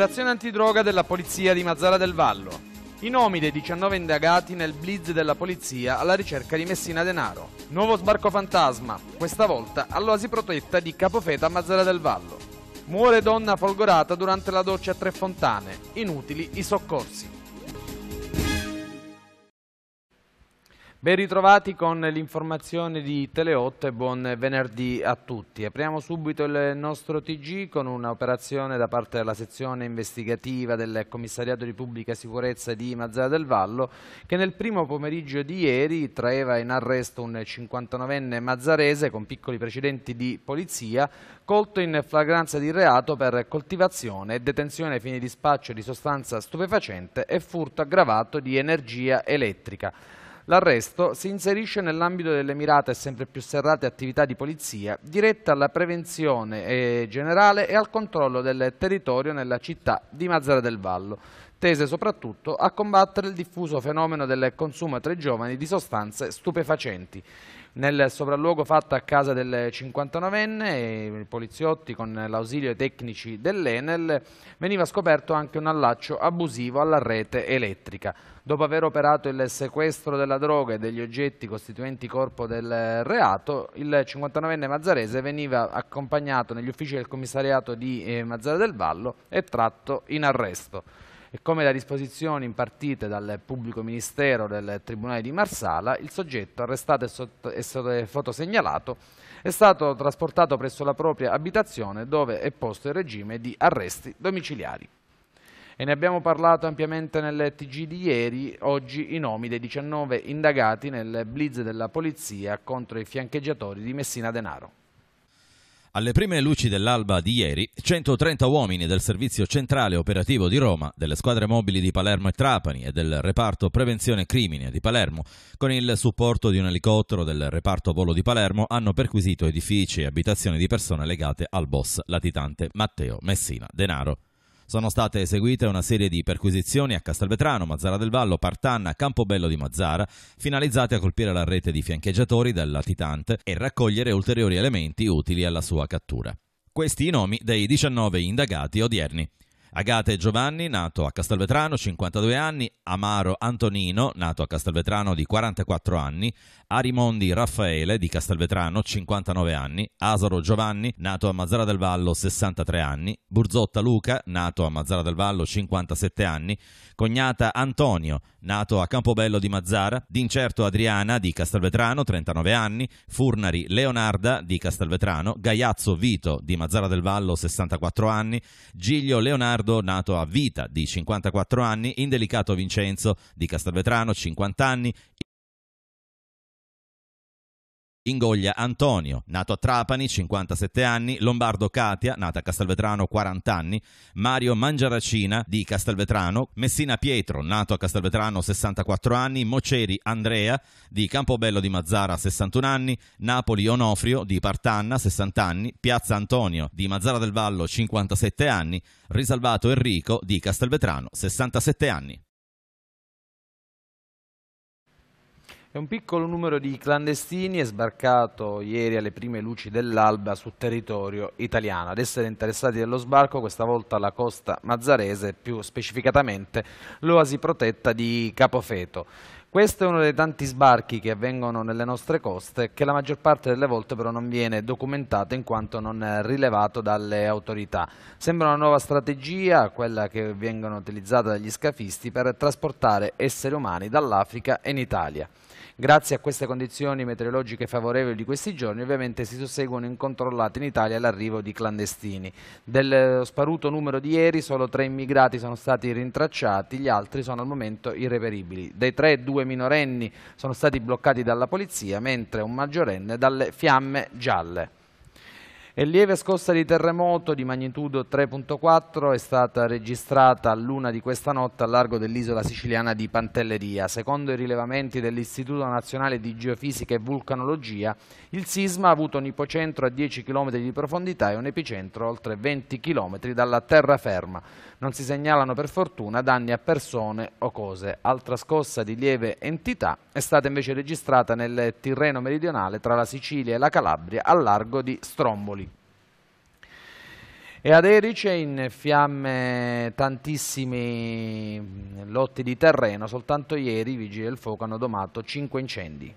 Operazione antidroga della polizia di Mazzara del Vallo. I nomi dei 19 indagati nel blitz della polizia alla ricerca di Messina Denaro. Nuovo sbarco fantasma, questa volta all'oasi protetta di Capofeta a Mazzara del Vallo. Muore donna folgorata durante la doccia a tre fontane, inutili i soccorsi. Ben ritrovati con l'informazione di Teleotto e buon venerdì a tutti. Apriamo subito il nostro TG con un'operazione da parte della sezione investigativa del Commissariato di Pubblica Sicurezza di Mazzara del Vallo che nel primo pomeriggio di ieri traeva in arresto un 59enne mazzarese con piccoli precedenti di polizia colto in flagranza di reato per coltivazione e detenzione ai fini di spaccio di sostanza stupefacente e furto aggravato di energia elettrica. L'arresto si inserisce nell'ambito delle mirate e sempre più serrate attività di polizia dirette alla prevenzione eh, generale e al controllo del territorio nella città di Mazzara del Vallo, tese soprattutto a combattere il diffuso fenomeno del consumo tra i giovani di sostanze stupefacenti. Nel sopralluogo fatto a casa del 59enne, i poliziotti con l'ausilio ai tecnici dell'Enel, veniva scoperto anche un allaccio abusivo alla rete elettrica. Dopo aver operato il sequestro della droga e degli oggetti costituenti corpo del reato, il 59enne Mazzarese veniva accompagnato negli uffici del commissariato di eh, Mazzara del Vallo e tratto in arresto e come da disposizioni impartite dal pubblico ministero del Tribunale di Marsala, il soggetto arrestato e fotosegnalato è stato trasportato presso la propria abitazione dove è posto il regime di arresti domiciliari. E ne abbiamo parlato ampiamente nel TG di ieri, oggi i nomi dei 19 indagati nel blitz della polizia contro i fiancheggiatori di Messina Denaro. Alle prime luci dell'alba di ieri, 130 uomini del Servizio Centrale Operativo di Roma, delle squadre mobili di Palermo e Trapani e del reparto Prevenzione Crimine di Palermo, con il supporto di un elicottero del reparto Volo di Palermo, hanno perquisito edifici e abitazioni di persone legate al boss latitante Matteo Messina Denaro. Sono state eseguite una serie di perquisizioni a Castelvetrano, Mazzara del Vallo, Partanna, Campobello di Mazzara, finalizzate a colpire la rete di fiancheggiatori del latitante e raccogliere ulteriori elementi utili alla sua cattura. Questi i nomi dei 19 indagati odierni. Agate Giovanni, nato a Castelvetrano, 52 anni, Amaro Antonino, nato a Castelvetrano di 44 anni, Arimondi Raffaele di Castelvetrano, 59 anni, Asaro Giovanni, nato a Mazzara del Vallo, 63 anni, Burzotta Luca, nato a Mazzara del Vallo, 57 anni, cognata Antonio, nato a Campobello di Mazzara, Dincerto Adriana di Castelvetrano, 39 anni, Furnari Leonarda di Castelvetrano, Gaiazzo Vito di Mazzara del Vallo, 64 anni, Giglio Leonardo, nato a Vita di 54 anni, Indelicato Vincenzo di Castelvetrano, 50 anni, Ingoglia Antonio, nato a Trapani, 57 anni, Lombardo Katia, nata a Castelvetrano, 40 anni, Mario Mangiaracina di Castelvetrano, Messina Pietro, nato a Castelvetrano, 64 anni, Moceri Andrea di Campobello di Mazzara, 61 anni, Napoli Onofrio di Partanna, 60 anni, Piazza Antonio di Mazzara del Vallo, 57 anni, Risalvato Enrico di Castelvetrano, 67 anni. E un piccolo numero di clandestini è sbarcato ieri alle prime luci dell'alba sul territorio italiano. Ad essere interessati dello sbarco, questa volta la costa mazzarese, più specificatamente l'oasi protetta di Capofeto. Questo è uno dei tanti sbarchi che avvengono nelle nostre coste che la maggior parte delle volte però non viene documentato in quanto non rilevato dalle autorità. Sembra una nuova strategia, quella che vengono utilizzata dagli scafisti per trasportare esseri umani dall'Africa in Italia. Grazie a queste condizioni meteorologiche favorevoli di questi giorni ovviamente si susseguono incontrollati in Italia l'arrivo di clandestini. Del eh, sparuto numero di ieri solo tre immigrati sono stati rintracciati, gli altri sono al momento irreperibili. Dei tre, due minorenni sono stati bloccati dalla polizia, mentre un maggiorenne dalle fiamme gialle. E lieve scossa di terremoto di magnitudo 3.4 è stata registrata a luna di questa notte al largo dell'isola siciliana di Pantelleria. Secondo i rilevamenti dell'Istituto Nazionale di Geofisica e Vulcanologia, il sisma ha avuto un ipocentro a 10 km di profondità e un epicentro oltre 20 km dalla terraferma. Non si segnalano per fortuna danni a persone o cose. Altra scossa di lieve entità è stata invece registrata nel Tirreno meridionale tra la Sicilia e la Calabria al largo di Stromboli. E ad Erice in fiamme tantissimi mm, lotti di terreno, soltanto ieri i vigili del fuoco hanno domato cinque incendi.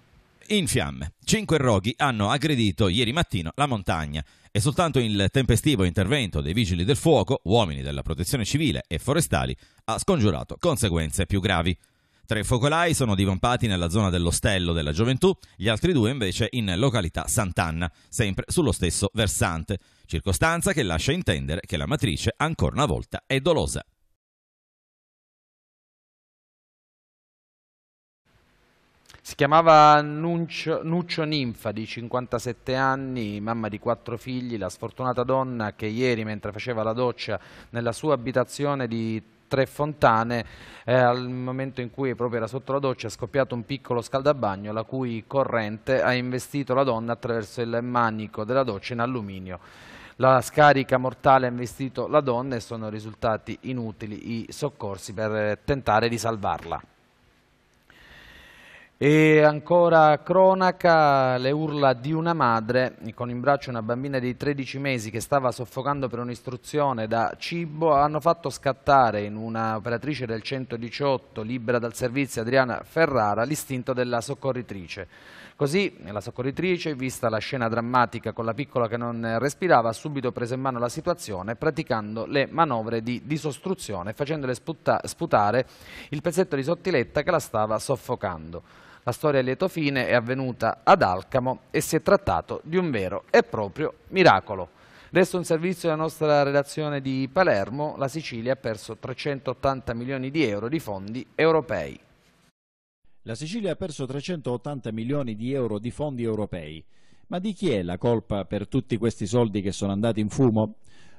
In fiamme, cinque roghi hanno aggredito ieri mattino la montagna e soltanto il tempestivo intervento dei vigili del fuoco, uomini della protezione civile e forestali, ha scongiurato conseguenze più gravi. Tre focolai sono divampati nella zona dell'Ostello della Gioventù, gli altri due invece in località Sant'Anna, sempre sullo stesso versante, circostanza che lascia intendere che la matrice ancora una volta è dolosa. Si chiamava Nuncio, Nuccio Ninfa, di 57 anni, mamma di quattro figli, la sfortunata donna che ieri, mentre faceva la doccia nella sua abitazione di tre fontane eh, al momento in cui proprio era sotto la doccia è scoppiato un piccolo scaldabagno la cui corrente ha investito la donna attraverso il manico della doccia in alluminio. La scarica mortale ha investito la donna e sono risultati inutili i soccorsi per tentare di salvarla. E ancora cronaca, le urla di una madre con in braccio una bambina di 13 mesi che stava soffocando per un'istruzione da cibo hanno fatto scattare in un'operatrice del 118 libera dal servizio Adriana Ferrara l'istinto della soccorritrice. Così la soccorritrice, vista la scena drammatica con la piccola che non respirava, ha subito preso in mano la situazione praticando le manovre di disostruzione facendole sputare il pezzetto di sottiletta che la stava soffocando. La storia a lieto fine è avvenuta ad Alcamo e si è trattato di un vero e proprio miracolo. Resta un servizio della nostra redazione di Palermo, la Sicilia ha perso 380 milioni di euro di fondi europei. La Sicilia ha perso 380 milioni di euro di fondi europei. Ma di chi è la colpa per tutti questi soldi che sono andati in fumo?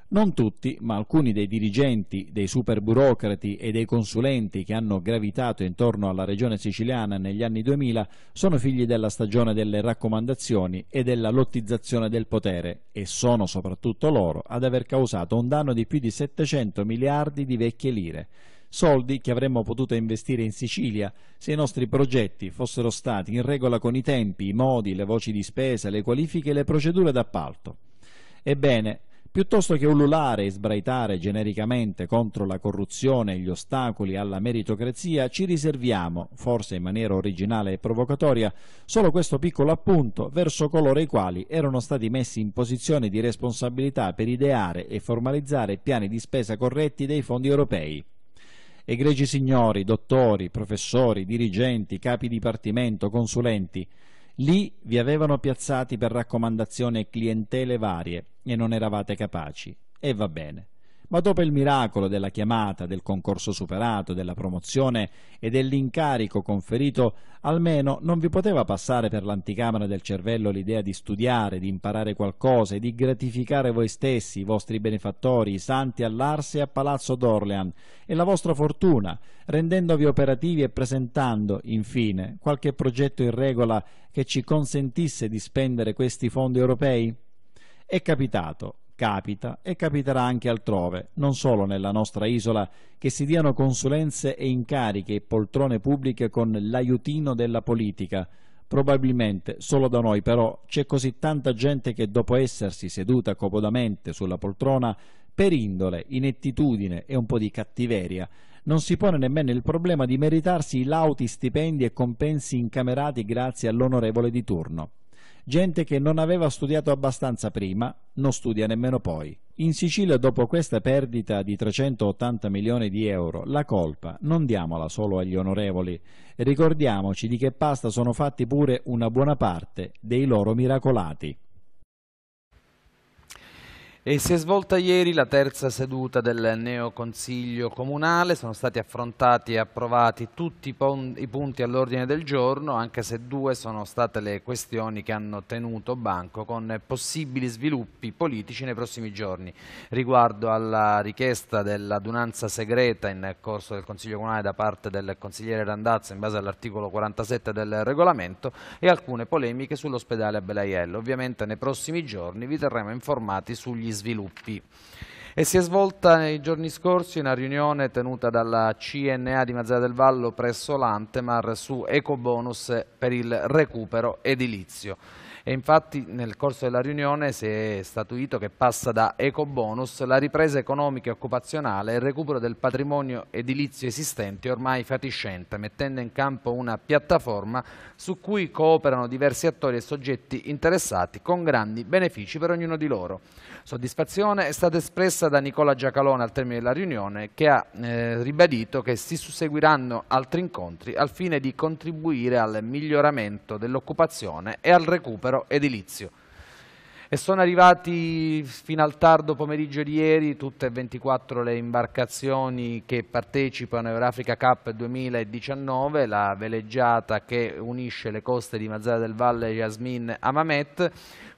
Non tutti, ma alcuni dei dirigenti, dei superburocrati e dei consulenti che hanno gravitato intorno alla regione siciliana negli anni 2000 sono figli della stagione delle raccomandazioni e della lottizzazione del potere e sono soprattutto loro ad aver causato un danno di più di 700 miliardi di vecchie lire soldi che avremmo potuto investire in Sicilia se i nostri progetti fossero stati in regola con i tempi, i modi, le voci di spesa, le qualifiche e le procedure d'appalto. Ebbene, piuttosto che ululare e sbraitare genericamente contro la corruzione e gli ostacoli alla meritocrazia, ci riserviamo, forse in maniera originale e provocatoria, solo questo piccolo appunto verso coloro i quali erano stati messi in posizione di responsabilità per ideare e formalizzare piani di spesa corretti dei fondi europei egregi signori, dottori, professori, dirigenti, capi dipartimento, consulenti, lì vi avevano piazzati per raccomandazione clientele varie e non eravate capaci. E va bene ma dopo il miracolo della chiamata, del concorso superato, della promozione e dell'incarico conferito, almeno non vi poteva passare per l'anticamera del cervello l'idea di studiare, di imparare qualcosa e di gratificare voi stessi, i vostri benefattori, i santi all'Arse e a Palazzo d'Orlean e la vostra fortuna, rendendovi operativi e presentando, infine, qualche progetto in regola che ci consentisse di spendere questi fondi europei? È capitato, capita e capiterà anche altrove, non solo nella nostra isola, che si diano consulenze e incariche e poltrone pubbliche con l'aiutino della politica. Probabilmente solo da noi però c'è così tanta gente che dopo essersi seduta comodamente sulla poltrona, per indole, inettitudine e un po' di cattiveria, non si pone nemmeno il problema di meritarsi i lauti stipendi e compensi incamerati grazie all'onorevole di turno gente che non aveva studiato abbastanza prima, non studia nemmeno poi. In Sicilia dopo questa perdita di 380 milioni di euro, la colpa non diamola solo agli onorevoli, ricordiamoci di che pasta sono fatti pure una buona parte dei loro miracolati. E si è svolta ieri la terza seduta del neo consiglio comunale, sono stati affrontati e approvati tutti i punti all'ordine del giorno, anche se due sono state le questioni che hanno tenuto banco con possibili sviluppi politici nei prossimi giorni. Riguardo alla richiesta dell'adunanza segreta in corso del consiglio comunale da parte del consigliere Randazzo in base all'articolo 47 del regolamento e alcune polemiche sull'ospedale a Belaiello. Ovviamente nei prossimi giorni vi terremo informati sugli sviluppi. E si è svolta nei giorni scorsi una riunione tenuta dalla CNA di Mazzara del Vallo presso l'Antemar su ecobonus per il recupero edilizio e infatti nel corso della riunione si è statuito che passa da ecobonus la ripresa economica e occupazionale e il recupero del patrimonio edilizio esistente ormai fatiscente, mettendo in campo una piattaforma su cui cooperano diversi attori e soggetti interessati con grandi benefici per ognuno di loro. Soddisfazione è stata espressa da Nicola Giacalone al termine della riunione che ha eh, ribadito che si susseguiranno altri incontri al fine di contribuire al miglioramento dell'occupazione e al recupero numero edilizio. E sono arrivati fino al tardo pomeriggio di ieri tutte e 24 le imbarcazioni che partecipano a Eurafrica Cup 2019, la veleggiata che unisce le coste di Mazzara del Valle, Jasmin a Mamet,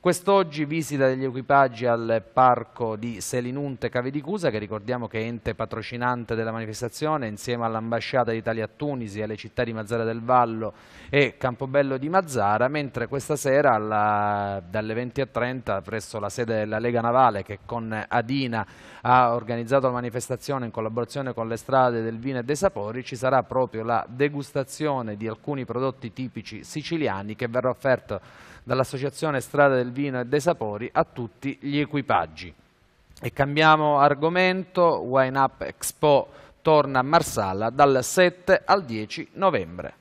Quest'oggi visita degli equipaggi al parco di Selinunte Cave di Cusa, che ricordiamo che è ente patrocinante della manifestazione, insieme all'ambasciata d'Italia a Tunisi, alle città di Mazzara del Vallo e Campobello di Mazzara, mentre questa sera alla, dalle 20.30 presso la sede della Lega Navale, che con Adina ha organizzato la manifestazione in collaborazione con le strade del vino e dei sapori, ci sarà proprio la degustazione di alcuni prodotti tipici siciliani che verrà offerto dall'Associazione Strada del Vino e dei Sapori a tutti gli equipaggi. E cambiamo argomento, Wine Up Expo torna a Marsala dal 7 al 10 novembre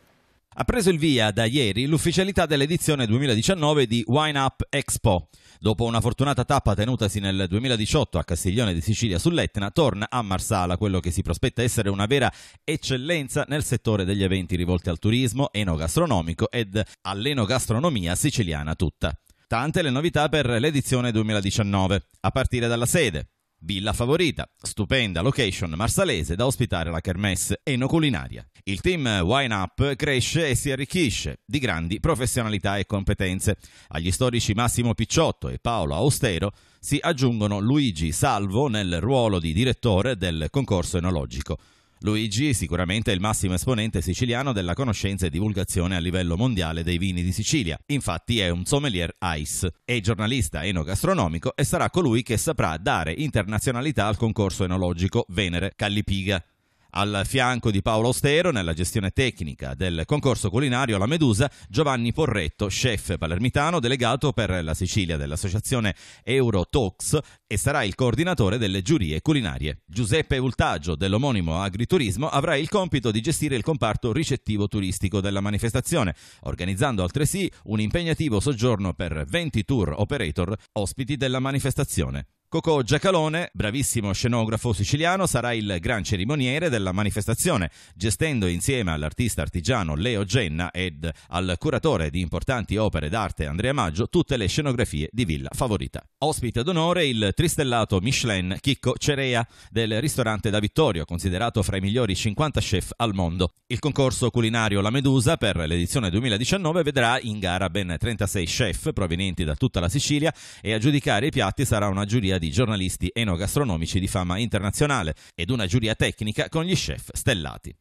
ha preso il via da ieri l'ufficialità dell'edizione 2019 di Wine Up Expo. Dopo una fortunata tappa tenutasi nel 2018 a Castiglione di Sicilia sull'Etna, torna a Marsala quello che si prospetta essere una vera eccellenza nel settore degli eventi rivolti al turismo enogastronomico ed all'enogastronomia siciliana tutta. Tante le novità per l'edizione 2019, a partire dalla sede. Villa Favorita, stupenda location marsalese da ospitare la kermesse enoculinaria. Il team Wine Up cresce e si arricchisce di grandi professionalità e competenze. Agli storici Massimo Picciotto e Paolo Austero si aggiungono Luigi Salvo nel ruolo di direttore del concorso enologico. Luigi è sicuramente il massimo esponente siciliano della conoscenza e divulgazione a livello mondiale dei vini di Sicilia, infatti è un sommelier ICE, è giornalista enogastronomico e sarà colui che saprà dare internazionalità al concorso enologico Venere Callipiga al fianco di Paolo Ostero, nella gestione tecnica del concorso culinario La Medusa, Giovanni Porretto, chef palermitano delegato per la Sicilia dell'associazione Eurotox e sarà il coordinatore delle giurie culinarie. Giuseppe Ultaggio, dell'omonimo Agriturismo, avrà il compito di gestire il comparto ricettivo turistico della manifestazione, organizzando altresì un impegnativo soggiorno per 20 tour operator ospiti della manifestazione. Coco Giacalone, bravissimo scenografo siciliano, sarà il gran cerimoniere della manifestazione, gestendo insieme all'artista artigiano Leo Genna ed al curatore di importanti opere d'arte Andrea Maggio tutte le scenografie di Villa Favorita. Ospite d'onore il tristellato Michelin Chicco Cerea del ristorante da Vittorio, considerato fra i migliori 50 chef al mondo. Il concorso culinario La Medusa per l'edizione 2019 vedrà in gara ben 36 chef provenienti da tutta la Sicilia e a giudicare i piatti sarà una giuria giuria di giornalisti enogastronomici di fama internazionale ed una giuria tecnica con gli chef stellati.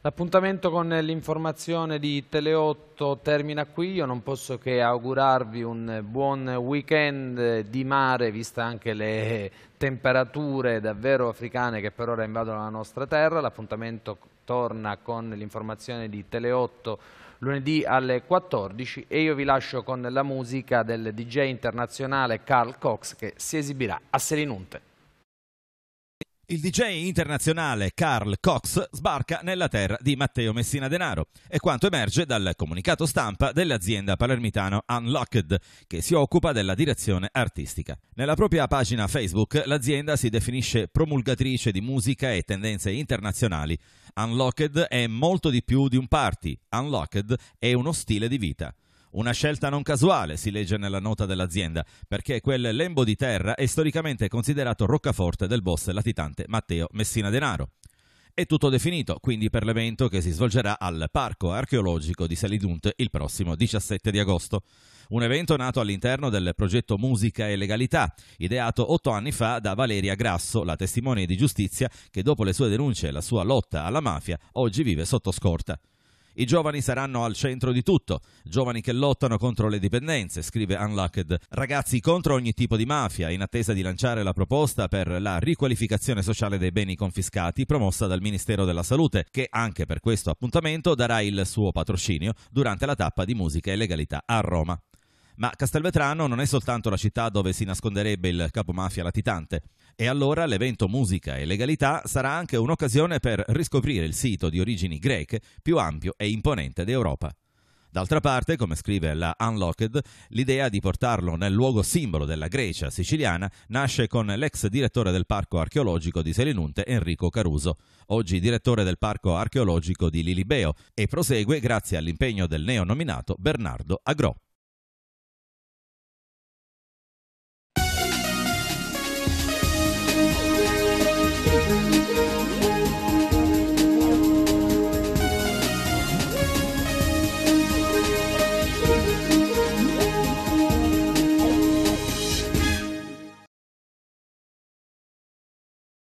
L'appuntamento con l'informazione di Teleotto termina qui, io non posso che augurarvi un buon weekend di mare, vista anche le temperature davvero africane che per ora invadono la nostra terra, l'appuntamento torna con l'informazione di Teleotto lunedì alle 14 e io vi lascio con la musica del DJ internazionale Carl Cox che si esibirà a Selinunte. Il DJ internazionale Carl Cox sbarca nella terra di Matteo Messina Denaro, è quanto emerge dal comunicato stampa dell'azienda palermitano Unlocked, che si occupa della direzione artistica. Nella propria pagina Facebook l'azienda si definisce promulgatrice di musica e tendenze internazionali. Unlocked è molto di più di un party, Unlocked è uno stile di vita. Una scelta non casuale, si legge nella nota dell'azienda, perché quel lembo di terra è storicamente considerato roccaforte del boss latitante Matteo Messina Denaro. È tutto definito, quindi per l'evento che si svolgerà al Parco archeologico di Salidunt il prossimo 17 di agosto. Un evento nato all'interno del progetto Musica e Legalità, ideato otto anni fa da Valeria Grasso, la testimone di giustizia che dopo le sue denunce e la sua lotta alla mafia oggi vive sotto scorta. I giovani saranno al centro di tutto, giovani che lottano contro le dipendenze, scrive Unlocked, ragazzi contro ogni tipo di mafia, in attesa di lanciare la proposta per la riqualificazione sociale dei beni confiscati promossa dal Ministero della Salute, che anche per questo appuntamento darà il suo patrocinio durante la tappa di musica e legalità a Roma. Ma Castelvetrano non è soltanto la città dove si nasconderebbe il capomafia latitante. E allora l'evento Musica e Legalità sarà anche un'occasione per riscoprire il sito di origini greche più ampio e imponente d'Europa. D'altra parte, come scrive la Unlocked, l'idea di portarlo nel luogo simbolo della Grecia siciliana nasce con l'ex direttore del parco archeologico di Selinunte Enrico Caruso, oggi direttore del parco archeologico di Lilibeo, e prosegue grazie all'impegno del neonominato Bernardo Agrò.